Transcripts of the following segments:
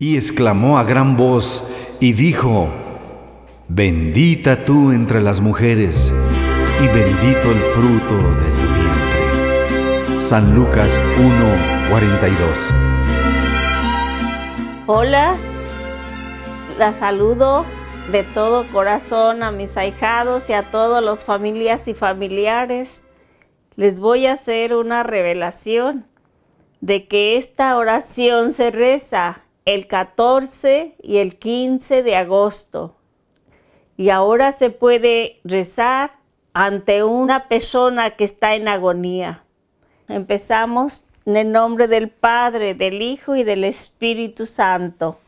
Y exclamó a gran voz y dijo, Bendita tú entre las mujeres, y bendito el fruto de tu vientre. San Lucas 1:42. Hola, la saludo de todo corazón a mis ahijados y a todos los familias y familiares. Les voy a hacer una revelación de que esta oración se reza el 14 y el 15 de agosto. Y ahora se puede rezar ante una persona que está en agonía. Empezamos en el nombre del Padre, del Hijo y del Espíritu Santo.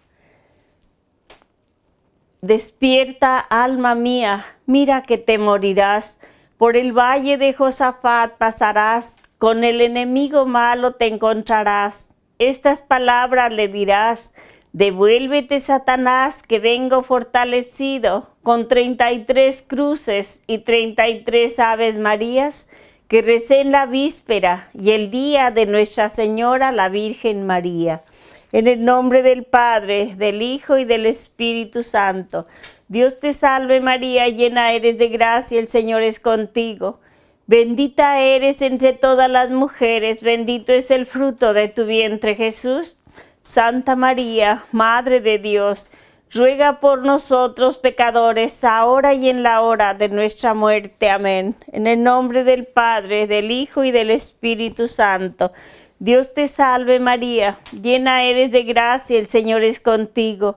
Despierta, alma mía, mira que te morirás. Por el valle de Josafat pasarás, con el enemigo malo te encontrarás estas palabras le dirás, devuélvete Satanás, que vengo fortalecido con treinta y tres cruces y treinta y tres aves marías, que recé la víspera y el día de Nuestra Señora la Virgen María. En el nombre del Padre, del Hijo y del Espíritu Santo. Dios te salve María, llena eres de gracia, el Señor es contigo. Bendita eres entre todas las mujeres, bendito es el fruto de tu vientre Jesús. Santa María, Madre de Dios, ruega por nosotros pecadores, ahora y en la hora de nuestra muerte. Amén. En el nombre del Padre, del Hijo y del Espíritu Santo. Dios te salve María, llena eres de gracia, el Señor es contigo.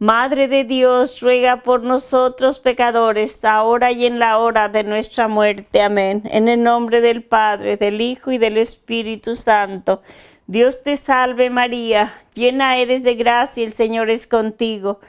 Madre de Dios, ruega por nosotros pecadores, ahora y en la hora de nuestra muerte. Amén. En el nombre del Padre, del Hijo y del Espíritu Santo. Dios te salve María, llena eres de gracia, el Señor es contigo.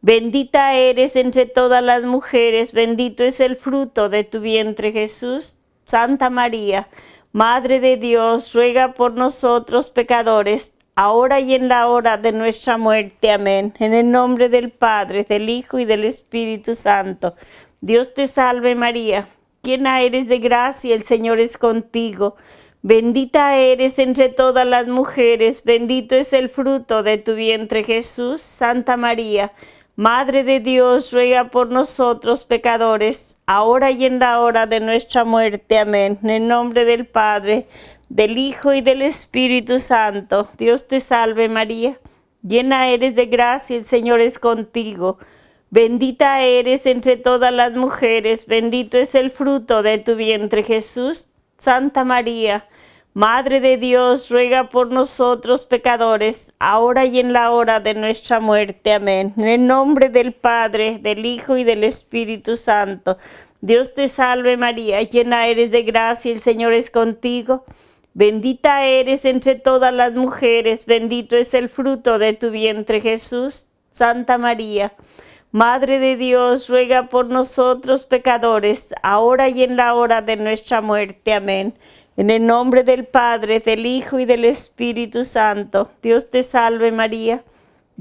Bendita eres entre todas las mujeres, bendito es el fruto de tu vientre Jesús. Santa María, Madre de Dios, ruega por nosotros pecadores, ahora y en la hora de nuestra muerte. Amén. En el nombre del Padre, del Hijo y del Espíritu Santo. Dios te salve María, llena eres de gracia, el Señor es contigo. Bendita eres entre todas las mujeres, bendito es el fruto de tu vientre Jesús. Santa María, Madre de Dios, ruega por nosotros pecadores, ahora y en la hora de nuestra muerte. Amén. En el nombre del Padre, del Hijo y del Espíritu Santo. Dios te salve María, llena eres de gracia, el Señor es contigo. Bendita eres entre todas las mujeres, bendito es el fruto de tu vientre Jesús. Santa María, Madre de Dios, ruega por nosotros pecadores, ahora y en la hora de nuestra muerte. Amén. En el nombre del Padre, del Hijo y del Espíritu Santo. Dios te salve María, llena eres de gracia, el Señor es contigo. Bendita eres entre todas las mujeres, bendito es el fruto de tu vientre Jesús. Santa María, Madre de Dios, ruega por nosotros pecadores, ahora y en la hora de nuestra muerte. Amén. En el nombre del Padre, del Hijo y del Espíritu Santo. Dios te salve María,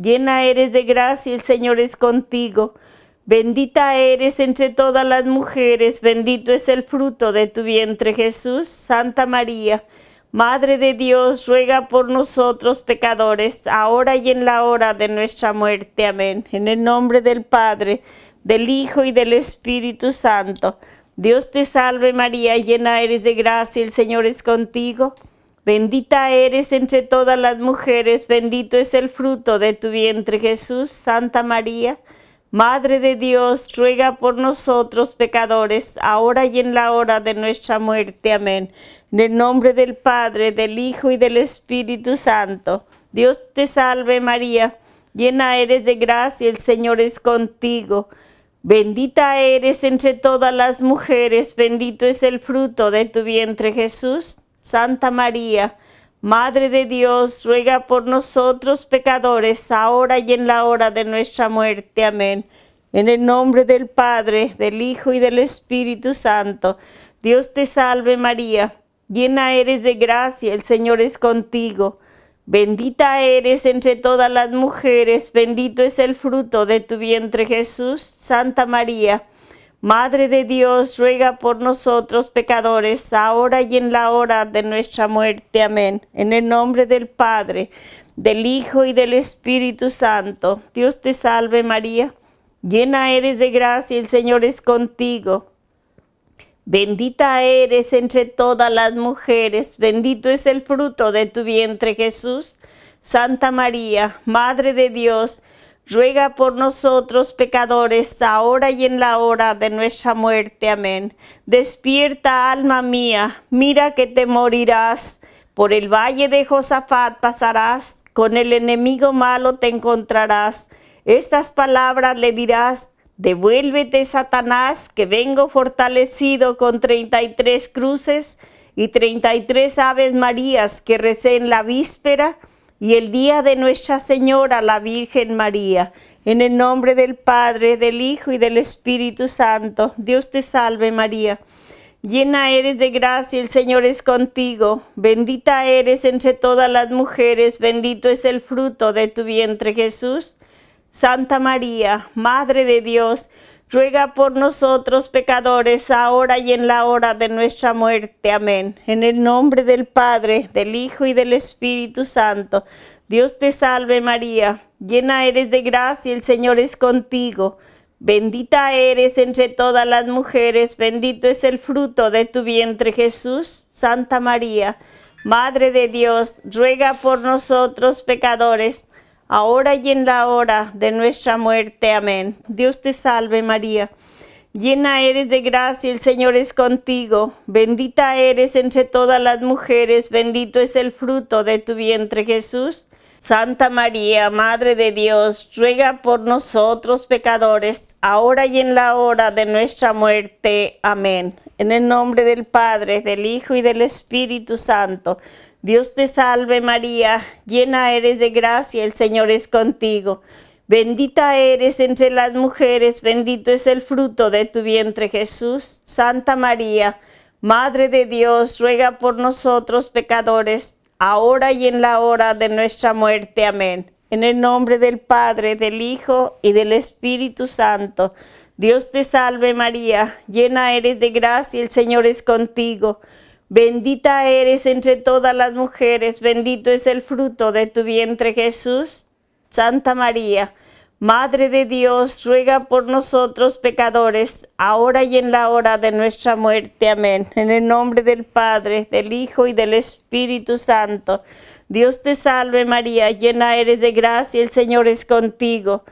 llena eres de gracia, el Señor es contigo. Bendita eres entre todas las mujeres, bendito es el fruto de tu vientre Jesús. Santa María, Madre de Dios, ruega por nosotros pecadores, ahora y en la hora de nuestra muerte. Amén. En el nombre del Padre, del Hijo y del Espíritu Santo. Dios te salve María, llena eres de gracia, el Señor es contigo. Bendita eres entre todas las mujeres, bendito es el fruto de tu vientre Jesús. Santa María, Madre de Dios, ruega por nosotros pecadores, ahora y en la hora de nuestra muerte. Amén. En el nombre del Padre, del Hijo y del Espíritu Santo. Dios te salve María, llena eres de gracia, el Señor es contigo. Bendita eres entre todas las mujeres, bendito es el fruto de tu vientre Jesús. Santa María, Madre de Dios, ruega por nosotros pecadores, ahora y en la hora de nuestra muerte. Amén. En el nombre del Padre, del Hijo y del Espíritu Santo. Dios te salve María llena eres de gracia, el Señor es contigo. Bendita eres entre todas las mujeres, bendito es el fruto de tu vientre Jesús. Santa María, Madre de Dios, ruega por nosotros pecadores, ahora y en la hora de nuestra muerte. Amén. En el nombre del Padre, del Hijo y del Espíritu Santo. Dios te salve María, llena eres de gracia, el Señor es contigo. Bendita eres entre todas las mujeres, bendito es el fruto de tu vientre Jesús. Santa María, Madre de Dios, ruega por nosotros pecadores, ahora y en la hora de nuestra muerte. Amén. Despierta, alma mía, mira que te morirás. Por el valle de Josafat pasarás, con el enemigo malo te encontrarás. Estas palabras le dirás Devuélvete, Satanás, que vengo fortalecido con treinta y tres cruces y treinta y tres aves marías que recé en la víspera y el día de Nuestra Señora, la Virgen María. En el nombre del Padre, del Hijo y del Espíritu Santo. Dios te salve, María. Llena eres de gracia, el Señor es contigo. Bendita eres entre todas las mujeres, bendito es el fruto de tu vientre, Jesús. Santa María, Madre de Dios, ruega por nosotros pecadores, ahora y en la hora de nuestra muerte. Amén. En el nombre del Padre, del Hijo y del Espíritu Santo. Dios te salve María, llena eres de gracia, el Señor es contigo. Bendita eres entre todas las mujeres, bendito es el fruto de tu vientre Jesús. Santa María, Madre de Dios, ruega por nosotros pecadores, ahora y en la hora de nuestra muerte. Amén. Dios te salve María. Llena eres de gracia, el Señor es contigo. Bendita eres entre todas las mujeres, bendito es el fruto de tu vientre Jesús. Santa María, Madre de Dios, ruega por nosotros pecadores, ahora y en la hora de nuestra muerte. Amén. En el nombre del Padre, del Hijo y del Espíritu Santo. Dios te salve María, llena eres de gracia, el Señor es contigo. Bendita eres entre las mujeres, bendito es el fruto de tu vientre Jesús. Santa María, Madre de Dios, ruega por nosotros pecadores, ahora y en la hora de nuestra muerte. Amén. En el nombre del Padre, del Hijo y del Espíritu Santo. Dios te salve María, llena eres de gracia, el Señor es contigo. Bendita eres entre todas las mujeres, bendito es el fruto de tu vientre Jesús. Santa María, Madre de Dios, ruega por nosotros pecadores, ahora y en la hora de nuestra muerte. Amén. En el nombre del Padre, del Hijo y del Espíritu Santo. Dios te salve María, llena eres de gracia, el Señor es contigo.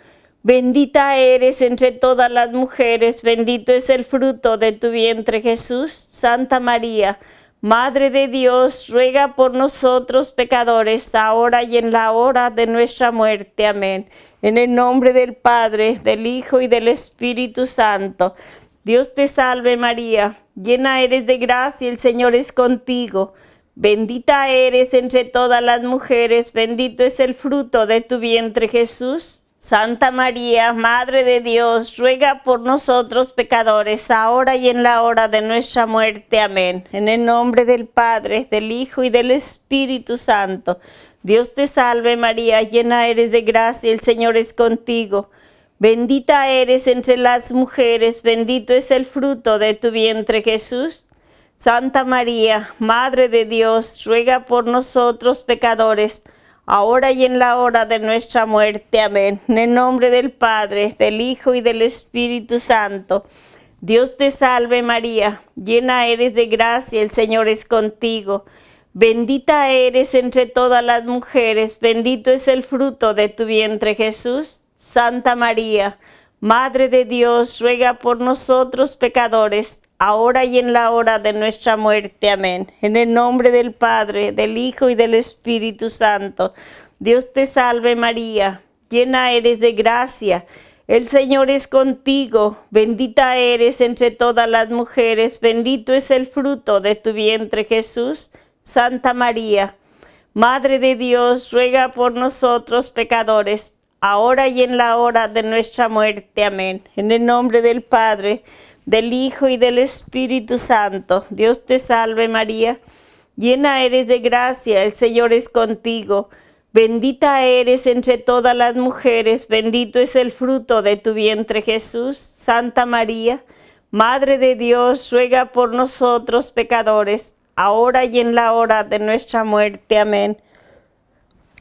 Bendita eres entre todas las mujeres, bendito es el fruto de tu vientre Jesús. Santa María, Madre de Dios, ruega por nosotros pecadores, ahora y en la hora de nuestra muerte. Amén. En el nombre del Padre, del Hijo y del Espíritu Santo. Dios te salve María, llena eres de gracia, el Señor es contigo. Bendita eres entre todas las mujeres, bendito es el fruto de tu vientre Jesús. Santa María, Madre de Dios, ruega por nosotros pecadores, ahora y en la hora de nuestra muerte. Amén. En el nombre del Padre, del Hijo y del Espíritu Santo. Dios te salve María, llena eres de gracia, el Señor es contigo. Bendita eres entre las mujeres, bendito es el fruto de tu vientre Jesús. Santa María, Madre de Dios, ruega por nosotros pecadores, ahora y en la hora de nuestra muerte. Amén. En el nombre del Padre, del Hijo y del Espíritu Santo. Dios te salve María, llena eres de gracia, el Señor es contigo. Bendita eres entre todas las mujeres, bendito es el fruto de tu vientre Jesús. Santa María, Madre de Dios, ruega por nosotros pecadores, ahora y en la hora de nuestra muerte. Amén. En el nombre del Padre, del Hijo y del Espíritu Santo. Dios te salve María, llena eres de gracia. El Señor es contigo, bendita eres entre todas las mujeres, bendito es el fruto de tu vientre Jesús. Santa María, Madre de Dios, ruega por nosotros pecadores ahora y en la hora de nuestra muerte. Amén. En el nombre del Padre, del Hijo y del Espíritu Santo. Dios te salve María, llena eres de gracia, el Señor es contigo. Bendita eres entre todas las mujeres, bendito es el fruto de tu vientre Jesús. Santa María, Madre de Dios, ruega por nosotros pecadores, ahora y en la hora de nuestra muerte. Amén.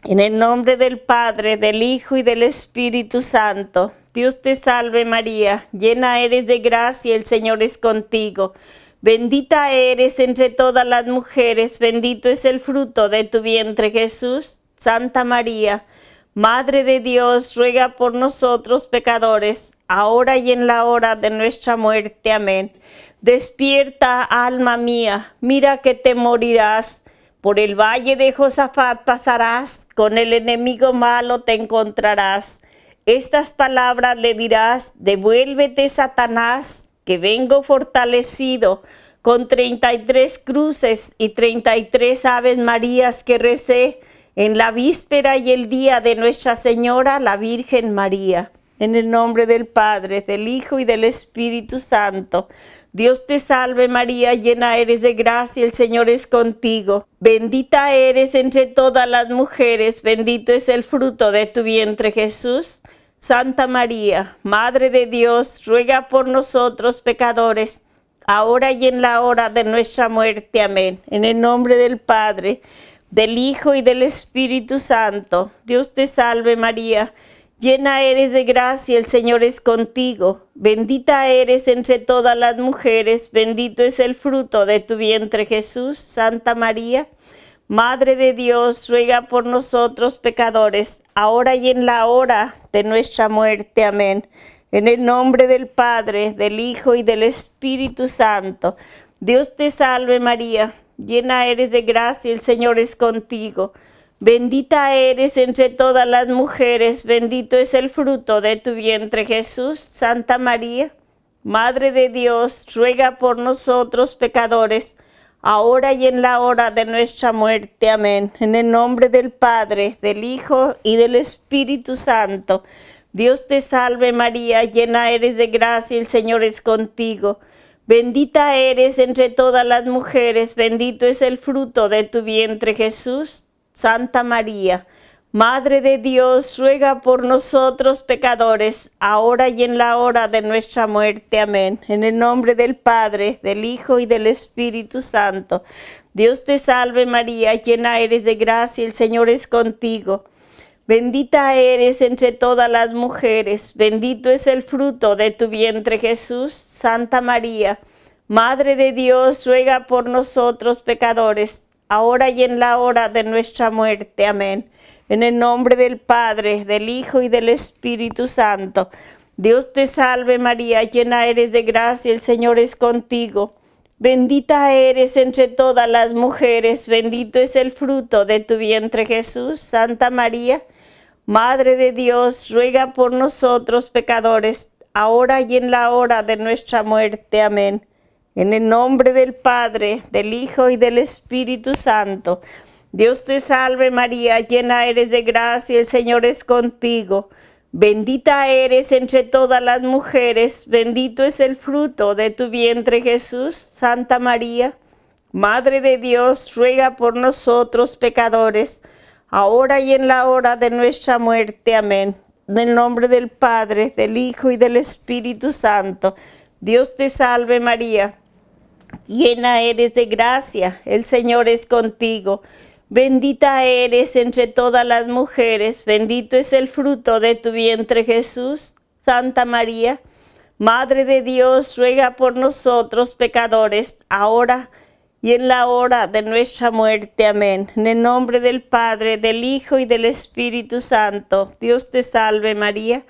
En el nombre del Padre, del Hijo y del Espíritu Santo. Dios te salve María, llena eres de gracia, el Señor es contigo. Bendita eres entre todas las mujeres, bendito es el fruto de tu vientre Jesús. Santa María, Madre de Dios, ruega por nosotros pecadores, ahora y en la hora de nuestra muerte. Amén. Despierta, alma mía, mira que te morirás. Por el valle de Josafat pasarás, con el enemigo malo te encontrarás. Estas palabras le dirás, devuélvete Satanás, que vengo fortalecido con 33 cruces y 33 aves marías que recé en la víspera y el día de Nuestra Señora, la Virgen María. En el nombre del Padre, del Hijo y del Espíritu Santo. Dios te salve María, llena eres de gracia, el Señor es contigo. Bendita eres entre todas las mujeres, bendito es el fruto de tu vientre Jesús. Santa María, Madre de Dios, ruega por nosotros pecadores, ahora y en la hora de nuestra muerte. Amén. En el nombre del Padre, del Hijo y del Espíritu Santo. Dios te salve María Llena eres de gracia, el Señor es contigo. Bendita eres entre todas las mujeres, bendito es el fruto de tu vientre Jesús. Santa María, Madre de Dios, ruega por nosotros pecadores, ahora y en la hora de nuestra muerte. Amén. En el nombre del Padre, del Hijo y del Espíritu Santo. Dios te salve María, llena eres de gracia, el Señor es contigo. Bendita eres entre todas las mujeres, bendito es el fruto de tu vientre Jesús. Santa María, Madre de Dios, ruega por nosotros pecadores, ahora y en la hora de nuestra muerte. Amén. En el nombre del Padre, del Hijo y del Espíritu Santo. Dios te salve María, llena eres de gracia, el Señor es contigo. Bendita eres entre todas las mujeres, bendito es el fruto de tu vientre Jesús. Santa María, Madre de Dios, ruega por nosotros pecadores, ahora y en la hora de nuestra muerte. Amén. En el nombre del Padre, del Hijo y del Espíritu Santo. Dios te salve María, llena eres de gracia, el Señor es contigo. Bendita eres entre todas las mujeres, bendito es el fruto de tu vientre Jesús. Santa María, Madre de Dios, ruega por nosotros pecadores, ahora y en la hora de nuestra muerte. Amén. En el nombre del Padre, del Hijo y del Espíritu Santo. Dios te salve María, llena eres de gracia, el Señor es contigo. Bendita eres entre todas las mujeres, bendito es el fruto de tu vientre Jesús. Santa María, Madre de Dios, ruega por nosotros pecadores, ahora y en la hora de nuestra muerte. Amén. En el nombre del Padre, del Hijo y del Espíritu Santo. Dios te salve María, llena eres de gracia, el Señor es contigo. Bendita eres entre todas las mujeres, bendito es el fruto de tu vientre Jesús. Santa María, Madre de Dios, ruega por nosotros pecadores, ahora y en la hora de nuestra muerte. Amén. En el nombre del Padre, del Hijo y del Espíritu Santo. Dios te salve María llena eres de gracia, el Señor es contigo. Bendita eres entre todas las mujeres, bendito es el fruto de tu vientre Jesús. Santa María, Madre de Dios, ruega por nosotros pecadores, ahora y en la hora de nuestra muerte. Amén. En el nombre del Padre, del Hijo y del Espíritu Santo. Dios te salve María,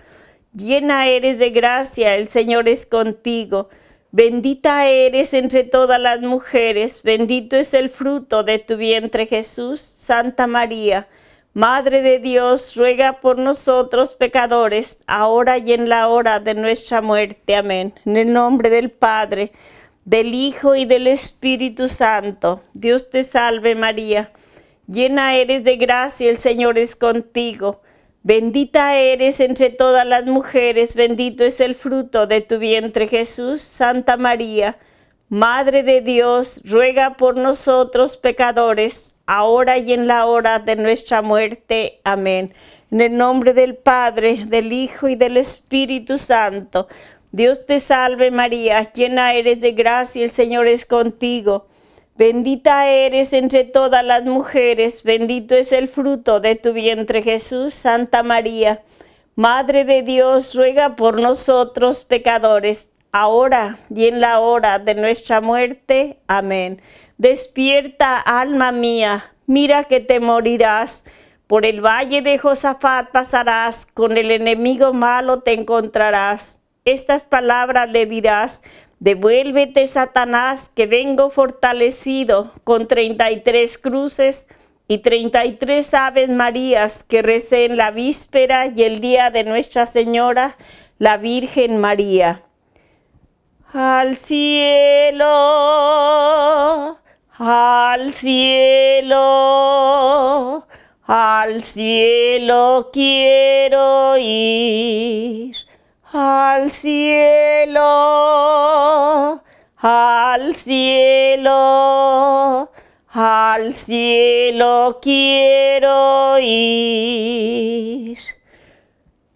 llena eres de gracia, el Señor es contigo. Bendita eres entre todas las mujeres, bendito es el fruto de tu vientre Jesús. Santa María, Madre de Dios, ruega por nosotros pecadores, ahora y en la hora de nuestra muerte. Amén. En el nombre del Padre, del Hijo y del Espíritu Santo. Dios te salve María, llena eres de gracia, el Señor es contigo. Bendita eres entre todas las mujeres, bendito es el fruto de tu vientre Jesús. Santa María, Madre de Dios, ruega por nosotros pecadores, ahora y en la hora de nuestra muerte. Amén. En el nombre del Padre, del Hijo y del Espíritu Santo. Dios te salve María, llena eres de gracia, el Señor es contigo. Bendita eres entre todas las mujeres, bendito es el fruto de tu vientre Jesús, Santa María. Madre de Dios, ruega por nosotros pecadores, ahora y en la hora de nuestra muerte. Amén. Despierta, alma mía, mira que te morirás. Por el valle de Josafat pasarás, con el enemigo malo te encontrarás. Estas palabras le dirás Devuélvete, Satanás, que vengo fortalecido con treinta y tres cruces y treinta y tres aves marías que recen la víspera y el día de Nuestra Señora, la Virgen María. Al cielo, al cielo, al cielo quiero ir al cielo, al cielo, al cielo quiero ir.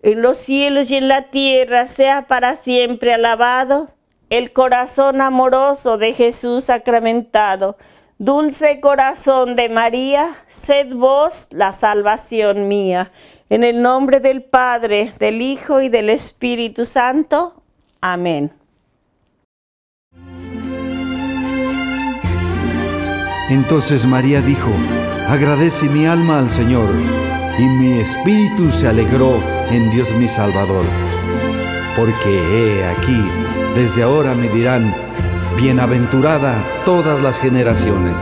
En los cielos y en la tierra sea para siempre alabado el corazón amoroso de Jesús sacramentado Dulce corazón de María, sed vos la salvación mía. En el nombre del Padre, del Hijo y del Espíritu Santo. Amén. Entonces María dijo, agradece mi alma al Señor, y mi espíritu se alegró en Dios mi Salvador, porque he aquí, desde ahora me dirán, Bienaventurada todas las generaciones